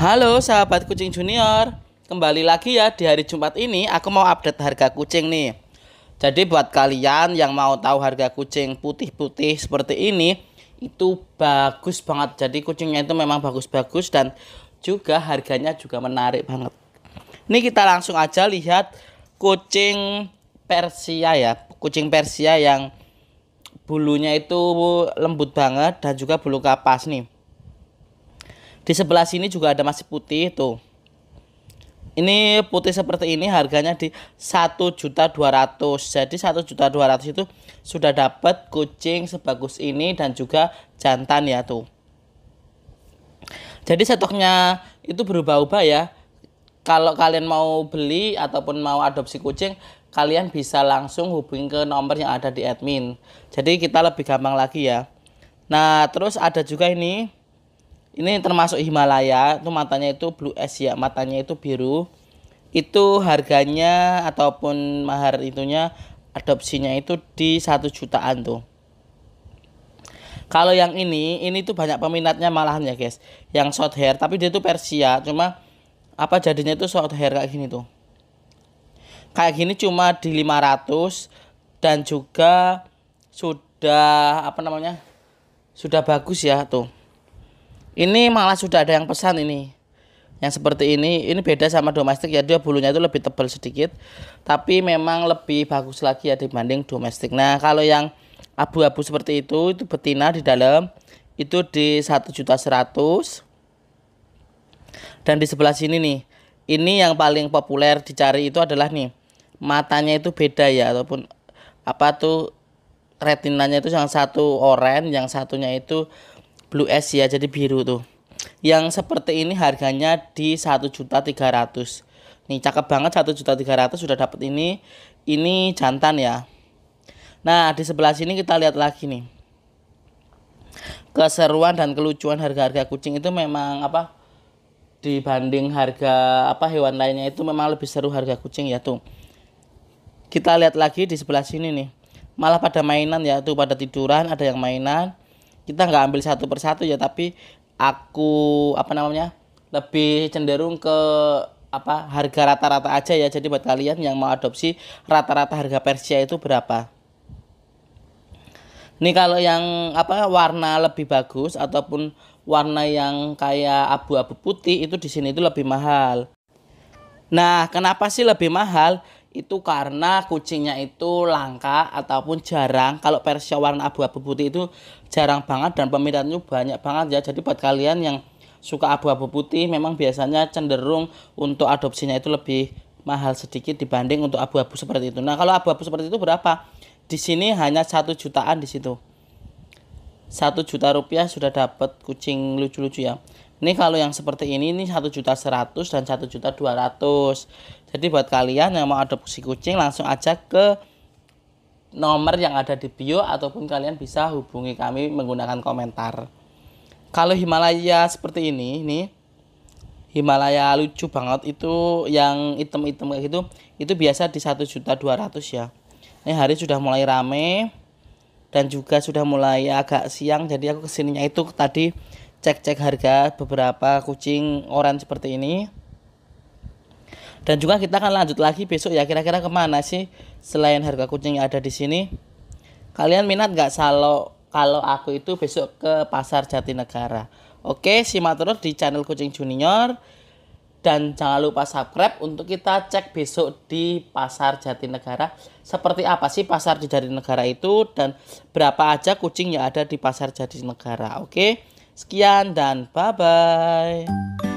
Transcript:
Halo sahabat kucing junior, kembali lagi ya di hari Jumat ini aku mau update harga kucing nih. Jadi buat kalian yang mau tahu harga kucing putih-putih seperti ini, itu bagus banget. Jadi kucingnya itu memang bagus-bagus dan juga harganya juga menarik banget. Ini kita langsung aja lihat kucing Persia ya, kucing Persia yang bulunya itu lembut banget dan juga bulu kapas nih di sebelah sini juga ada masih putih tuh. Ini putih seperti ini harganya di 1.200. Jadi 1.200 itu sudah dapat kucing sebagus ini dan juga jantan ya tuh. Jadi stoknya itu berubah-ubah ya. Kalau kalian mau beli ataupun mau adopsi kucing, kalian bisa langsung hubungi ke nomor yang ada di admin. Jadi kita lebih gampang lagi ya. Nah, terus ada juga ini ini termasuk Himalaya itu matanya itu blue Asia ya matanya itu biru itu harganya ataupun mahar itunya adopsinya itu di satu jutaan tuh kalau yang ini ini tuh banyak peminatnya malahan ya guys yang short hair tapi dia tuh Persia cuma apa jadinya itu short hair kayak gini tuh kayak gini cuma di 500 dan juga sudah apa namanya sudah bagus ya tuh ini malah sudah ada yang pesan ini. Yang seperti ini, ini beda sama domestik ya dia bulunya itu lebih tebal sedikit, tapi memang lebih bagus lagi ya dibanding domestik. Nah, kalau yang abu-abu seperti itu itu betina di dalam itu di satu juta seratus dan di sebelah sini nih ini yang paling populer dicari itu adalah nih matanya itu beda ya ataupun apa tuh retinanya itu yang satu oranye yang satunya itu blue S ya jadi biru tuh yang seperti ini harganya di 1.300 nih cakep banget 1.300 sudah dapat ini ini jantan ya nah di sebelah sini kita lihat lagi nih keseruan dan kelucuan harga-harga kucing itu memang apa dibanding harga apa hewan lainnya itu memang lebih seru harga kucing ya tuh kita lihat lagi di sebelah sini nih malah pada mainan ya tuh pada tiduran ada yang mainan kita nggak ambil satu persatu ya tapi aku apa namanya lebih cenderung ke apa harga rata-rata aja ya jadi buat kalian yang mau adopsi rata-rata harga Persia itu berapa ini kalau yang apa warna lebih bagus ataupun warna yang kayak abu-abu putih itu di sini itu lebih mahal nah kenapa sih lebih mahal itu karena kucingnya itu langka ataupun jarang kalau Persia warna abu-abu putih itu jarang banget dan peminatnya banyak banget ya jadi buat kalian yang suka abu-abu putih memang biasanya cenderung untuk adopsinya itu lebih mahal sedikit dibanding untuk abu-abu seperti itu nah kalau abu-abu seperti itu berapa di sini hanya satu jutaan di situ satu juta rupiah sudah dapat kucing lucu-lucu ya ini kalau yang seperti ini ini satu juta seratus dan satu juta dua ratus jadi buat kalian yang mau adopsi kucing langsung aja ke nomor yang ada di bio ataupun kalian bisa hubungi kami menggunakan komentar. Kalau Himalaya seperti ini, ini Himalaya lucu banget itu yang item-item kayak gitu itu biasa di satu juta dua ya. Ini hari sudah mulai rame dan juga sudah mulai agak siang jadi aku kesininya itu tadi cek-cek harga beberapa kucing orang seperti ini dan juga kita akan lanjut lagi besok ya kira-kira kemana sih selain harga kucing yang ada di sini kalian minat nggak kalau kalau aku itu besok ke pasar Jatinegara oke simak terus di channel kucing junior dan jangan lupa subscribe untuk kita cek besok di pasar Jatinegara seperti apa sih pasar di Jatinegara itu dan berapa aja kucing yang ada di pasar Jatinegara. Oke, sekian dan bye bye.